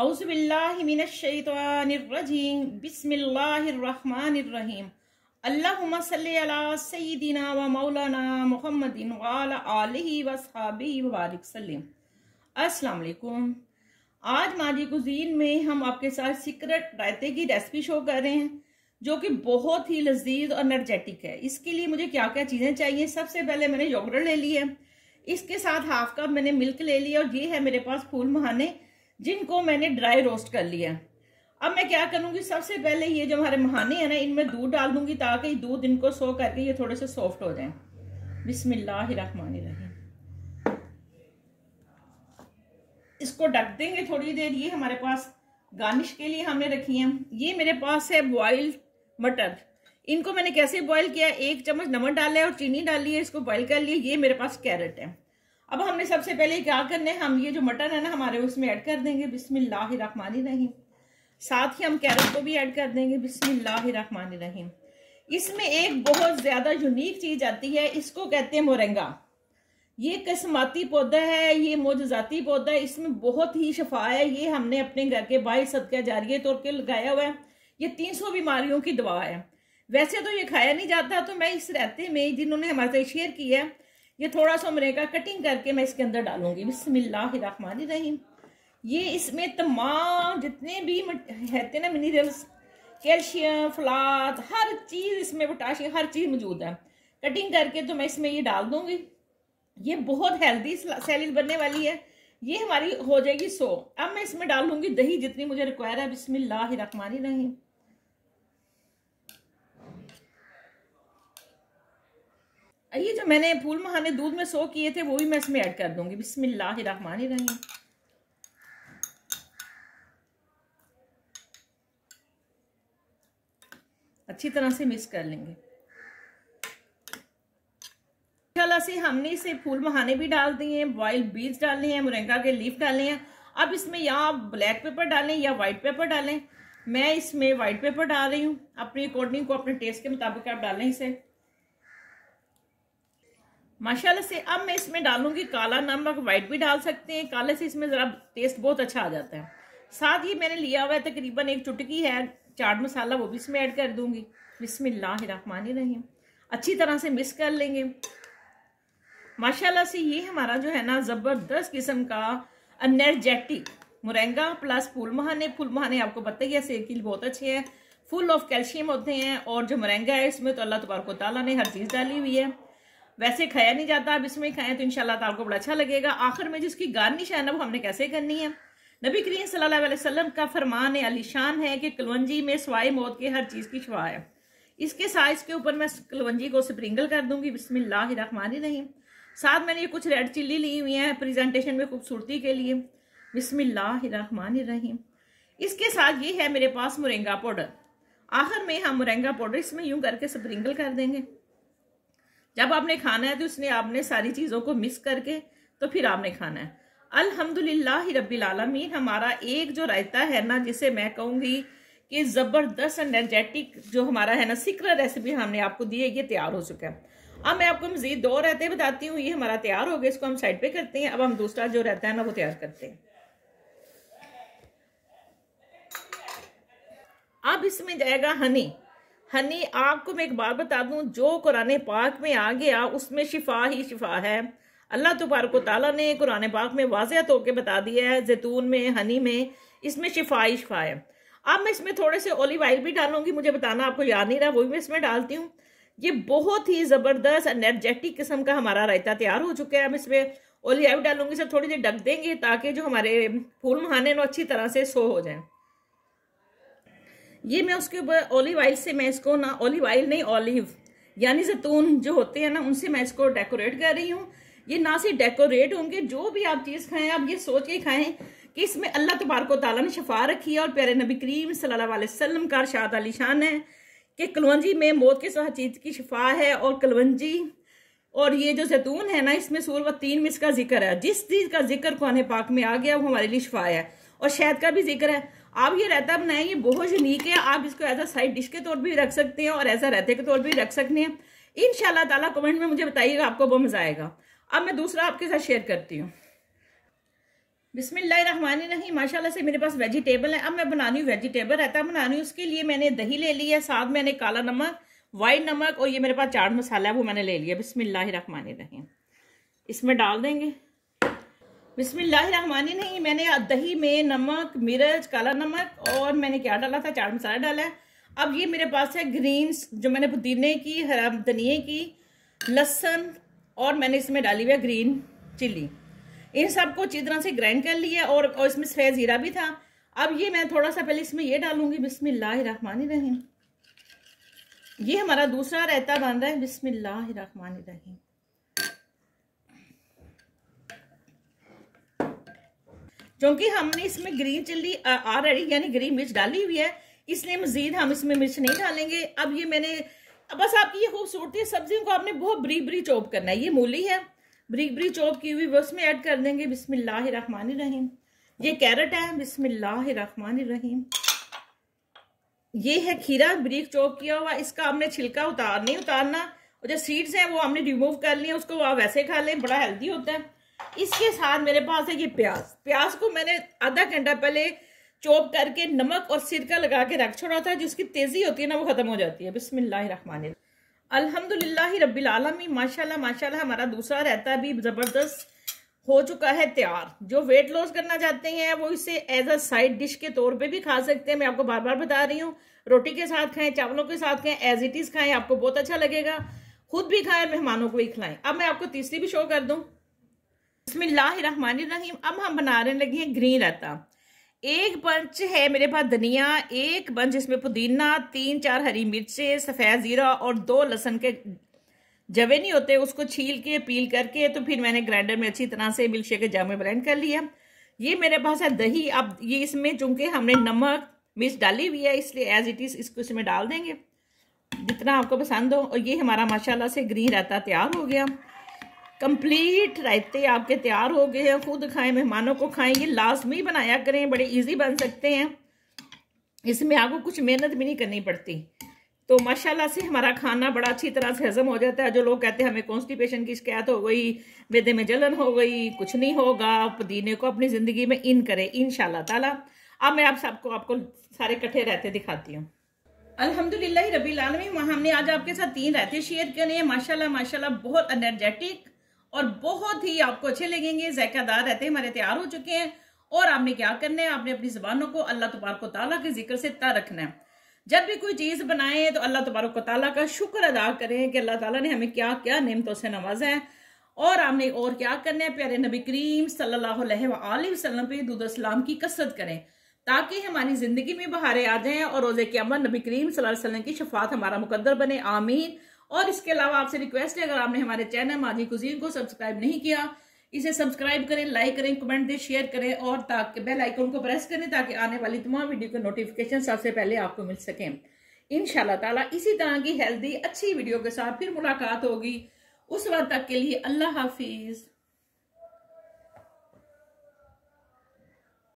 अउज़बिल्लिमिनशैतरजीम बिसमीम व मौलाना मुहम्मदिन आज माजी कुजीन में हम आपके साथ सीक्रेट रायते की रेसिपी शो कर रहे हैं जो कि बहुत ही लजीज और एनर्जेटिक है इसके लिए मुझे क्या क्या चीज़ें चाहिए सबसे पहले मैंने योगर्ट ले ली है इसके साथ हाफ कप मैंने मिल्क ले लिया और ये है मेरे पास फूल महाने जिनको मैंने ड्राई रोस्ट कर लिया अब मैं क्या करूंगी सबसे पहले ये जो हमारे महाने हैं ना इनमें दूध डाल दूंगी ताकि दूध इनको सो करके ये थोड़े से सॉफ्ट हो जाए बिस्मिल्लाहिर्रहमानिर्रहीम इसको ढक देंगे थोड़ी देर ये हमारे पास गार्निश के लिए हमने रखी है ये मेरे पास है बॉयल्ड मटर इनको मैंने कैसे बॉईल किया एक चम्मच नमक डाला है और चीनी डाली है इसको बॉईल कर लिया ये मेरे पास कैरेट है अब हमने सबसे पहले क्या करना है हम ये जो मटन है ना हमारे उसमें ऐड कर देंगे रहीम साथ ही हम कैरेट को भी ऐड कर देंगे रहीम इसमें एक बहुत ज़्यादा यूनिक चीज़ आती है इसको कहते हैं मोरंगा ये कस्माती पौधा है ये मोजाती पौधा है इसमें बहुत ही शफा है ये हमने अपने घर के बाहर सदका जारी तौर के लगाया हुआ है ये तीन सौ बीमारियों की दवा है वैसे तो ये खाया नहीं जाता तो मैं इस रहते में जिन्होंने हमारे साथ शेयर किया है ये थोड़ा सा मरेगा कटिंग करके मैं इसके अंदर डालूंगी रहीम ये इसमें तमाम जितने भी रहते ना मिनरल्स कैल्शियम फलाद हर चीज़ इसमें पोटाशियम हर चीज़ मौजूद है कटिंग करके तो मैं इसमें ये डाल दूंगी ये बहुत हेल्दी सैलड बनने वाली है ये हमारी हो जाएगी सो अब मैं इसमें डालूंगी दही जितनी मुझे रिक्वायर है रहीम ये जो मैंने फूल महाने दूध में सो किए थे वो भी मैं इसमें ऐड कर दूंगी बिस्मिल्लाहिर्रहमानिर्रहीम अच्छी तरह से मिक्स कर लेंगे इंशाल्लाह से हमने इसे फूल महाने भी डाल दिए हैं बॉयल बीज डाले हैं मुरंगा के लीफ डाले हैं अब इसमें या आप ब्लैक पेपर डालें या व्हाइट पेपर डालें मैं इसमें व्हाइट पेपर डाल रही हूँ अपनी अकॉर्डिंग को अपने टेस्ट के मुताबिक आप डालें इसे माशाल्लाह से अब मैं इसमें डालूंगी काला नमक वाइट भी डाल सकते हैं काले से इसमें ज़रा टेस्ट बहुत अच्छा आ जाता है साथ ही मैंने लिया हुआ है तकरीबन एक चुटकी है चाट मसाला वो भी इसमें ऐड कर दूंगी बिसमीम अच्छी तरह से मिक्स कर लेंगे माशाला से ये हमारा जो है ना ज़बरदस्त किस्म का अनर्जेटिक मुरेंगा प्लस फूल महाने फूल महाने आपको पता ही है सेहत के लिए बहुत अच्छे हैं फुल ऑफ कैल्शियम होते हैं और जो मुरंगा है इसमें तो अल्लाह तबारक ताली ने हर चीज़ डाली हुई है वैसे खाया नहीं जाता आप इसमें खाएं तो इनशाला ताल को बड़ा अच्छा लगेगा आखिर में जिसकी गार्निश है ना वो हमने कैसे करनी है नबी करीम सल्लल्लाहु अलैहि वसल्लम का फरमान है अलीशान है कि कलवंजी में सवाए मौत के हर चीज़ की शवा है इसके साइज़ के ऊपर मैं कलवंजी को स्प्रिंगल कर दूंगी रहीम साथ मैंने ये कुछ रेड चिल्ली ली हुई है प्रेजेंटेशन में खूबसूरती के लिए रहीम इसके साथ ये है मेरे पास मुरेंगा पाउडर आखिर में हम मुरेंगा पाउडर इसमें यूं करके स्प्रिंगल कर देंगे जब आपने खाना है तो उसने आपने सारी चीज़ों को मिक्स करके तो फिर आपने खाना है अलहमदिल्ला रबीआलमीन हमारा एक जो रायता है ना जिसे मैं कहूँगी कि ज़बरदस्त एनर्जेटिक जो हमारा है ना सीक्रेट रेसिपी हमने आपको दी है ये तैयार हो चुका है अब मैं आपको मजीद दो रहते बताती हूँ ये हमारा तैयार हो गया इसको हम साइड पे करते हैं अब हम दूसरा जो रहता है ना वो तैयार करते हैं अब इसमें जाएगा हनी हनी आपको मैं एक बात बता दूं जो कुरान पाक में आ गया उसमें शिफा ही शिफा है अल्लाह तबारक तला ने कुरान पाक में वाजिया तो के बता दिया है जैतून में हनी में इसमें शिफा ही शिफा है अब मैं इसमें थोड़े से ओलिव ऑयल भी डालूंगी मुझे बताना आपको याद नहीं रहा वही मैं इसमें डालती हूँ ये बहुत ही ज़बरदस्त एनर्जेटिक किस्म का हमारा रायता तैयार हो चुका है हम इसमें ओलिव ऑयल डालूंगी सर थोड़ी देर ढक देंगे ताकि जो हमारे फूल महाने अच्छी तरह से सो हो जाए ये मैं उसके ऊपर ऑलिव ऑयल से मैं इसको ना ऑलिव ऑयल नहीं ऑलिव यानी जैतून जो होते हैं ना उनसे मैं इसको डेकोरेट कर रही हूँ ये ना सिर्फ डेकोरेट होंगे जो भी आप चीज़ खाएं आप ये सोच के खाएं कि इसमें अल्लाह तबारक ताला ने शफा रखी है और प्यारे नबी करीम सल्लल्लाहु अलैहि वसल्लम का शाद अली शान है कि कलवंजी में मौत के साथ चीज़ की शफा है और कलवंजी और ये जो जैतून है ना इसमें सूर व तीन में इसका जिक्र है जिस चीज़ का जिक्र कुरान पाक में आ गया वो हमारे लिए शफा है और शहद का भी जिक्र है आप ये रहता बनाए ये बहुत यूनिक है आप इसको एज अ साइड डिश के तौर भी रख सकते हैं और एज अ के तौर भी रख सकते हैं इन शाला ताला कमेंट में मुझे बताइएगा आपको बहुत मज़ा आएगा अब मैं दूसरा आपके साथ शेयर करती हूँ नहीं माशाल्लाह से मेरे पास वेजिटेबल है अब मैं बना रही हूँ वेजिटेबल रहता बना रही हूँ उसके लिए मैंने दही ले ली है साथ मैंने काला नमक वाइट नमक और ये मेरे पास चाट मसाला है वो मैंने ले लिया बिसमीम इसमें डाल देंगे बिस्मिल्लाहिर्रहमानिर्रहीम मैंने दही में नमक मिर्च काला नमक और मैंने क्या डाला था चाट मसाला डाला है अब ये मेरे पास है ग्रीन्स जो मैंने पुदीने की हरा धनिए की लहसन और मैंने इसमें डाली हुई है ग्रीन चिल्ली इन सबको अच्छी तरह से ग्राइंड कर लिया और, और इसमें सफ़ेद ज़ीरा भी था अब ये मैं थोड़ा सा पहले इसमें ये डालूंगी बिस्मिल्लाहिर्रहमानिर्रहीम ये हमारा दूसरा रायता बन रहा है बिस्मिल्लाहिर्रहमानिर्रहीम क्योंकि हमने इसमें ग्रीन चिल्ली ऑलरेडी यानी ग्रीन मिर्च डाली हुई है इसलिए मज़ीद हम इसमें मिर्च नहीं डालेंगे अब ये मैंने बस आपकी ये खूबसूरती है सब्जियों को आपने बहुत ब्रीक बरी चॉप करना है ये मूली है ब्रीक ब्री चॉप की हुई बस में ऐड कर देंगे बिसमिल्लाह रहीम ये कैरेट है बिसमिल्लाह रहीम ये है खीरा ब्रीक चॉप किया हुआ इसका आपने छिलका उतार नहीं उतारना और जो सीड्स हैं वो हमने रिमूव कर लिए उसको आप वैसे खा लें बड़ा हेल्दी होता है इसके साथ मेरे पास है ये प्याज प्याज को मैंने आधा घंटा पहले चोप करके नमक और सिरका लगा के रख छोड़ा था जिसकी तेज़ी होती है ना वो ख़त्म हो जाती है बिसमिल्ल अलहमदिल्ला रब्बिल आलमी माशाल्लाह माशाल्लाह हमारा दूसरा रहता भी ज़बरदस्त हो चुका है तैयार जो वेट लॉस करना चाहते हैं वो इसे एज अ साइड डिश के तौर पे भी खा सकते हैं मैं आपको बार बार बता रही हूँ रोटी के साथ खाएं चावलों के साथ खाएं एज इट इज़ खाएं आपको बहुत अच्छा लगेगा खुद भी खाएं मेहमानों को भी खिलाएं अब मैं आपको तीसरी भी शो कर दूँ बसमीम अब हम बनाने लगे हैं ग्रीन रायता एक बंच है मेरे पास धनिया एक बंच इसमें पुदीना तीन चार हरी मिर्चें सफ़ेद ज़ीरा और दो लहसन के जवे नहीं होते उसको छील के पील करके तो फिर मैंने ग्राइंडर में अच्छी तरह से मिल्क शेक के जामे ब्लेंड कर लिया ये मेरे पास है दही अब ये इसमें चूंकि हमने नमक मिर्च डाली हुई है इसलिए एज इट इज़ इसको इसमें डाल देंगे जितना आपको पसंद हो और ये हमारा माशाल्लाह से ग्रीन रायता तैयार हो गया कंप्लीट रायते आपके तैयार हो गए हैं खुद खाएं मेहमानों को खाएं ये लाजमी बनाया करें बड़े इजी बन सकते हैं इसमें आपको कुछ मेहनत भी नहीं करनी पड़ती तो माशाल्लाह से हमारा खाना बड़ा अच्छी तरह से हजम हो जाता है जो लोग कहते हैं हमें कॉन्स्टिपेशन की शिकायत हो गई वेदे में जलन हो गई कुछ नहीं होगा पुदीने को अपनी ज़िंदगी में इन करें इन ताला अब मैं आप सबको आपको सारे इकट्ठे रहते दिखाती हूँ अलहमदिल्ला रबी लालमी हमने आज आपके साथ तीन रहते शेयर किए हैं माशाल्लाह माशाल्लाह बहुत एनर्जेटिक और बहुत ही आपको अच्छे लगेंगे जैकादार रहते हमारे तैयार हो चुके हैं और आपने क्या करना है आपने अपनी जबानों को अल्लाह तबारक ताला के जिक्र से तर रखना है जब भी कोई चीज़ बनाएं तो अल्लाह तबारक ताला का शुक्र अदा करें कि अल्लाह ताला ने हमें क्या क्या नियमतों से नवाजा है और आपने और क्या करना है प्यारे नबी करीम सल्लल्लाहु अलैहि वसल्लम पे सलाम की कसरत करें ताकि हमारी ज़िंदगी में बहारें आ जाए और रोज़े क्यामत नबी करीम सल्लल्लाहु अलैहि वसल्लम की शफात हमारा मुकद्दर बने आमीन और इसके अलावा आपसे रिक्वेस्ट है अगर आपने हमारे चैनल माजी कुजीन को सब्सक्राइब नहीं किया इसे सब्सक्राइब करें लाइक करें कमेंट दें शेयर करें और ताकि बेल आइकन को प्रेस करें ताकि आने वाली तमाम वीडियो के नोटिफिकेशन सबसे पहले आपको मिल सकें इन ताला इसी तरह की हेल्दी अच्छी वीडियो के साथ फिर मुलाकात होगी उस वक्त तक के लिए अल्लाह हाफिज़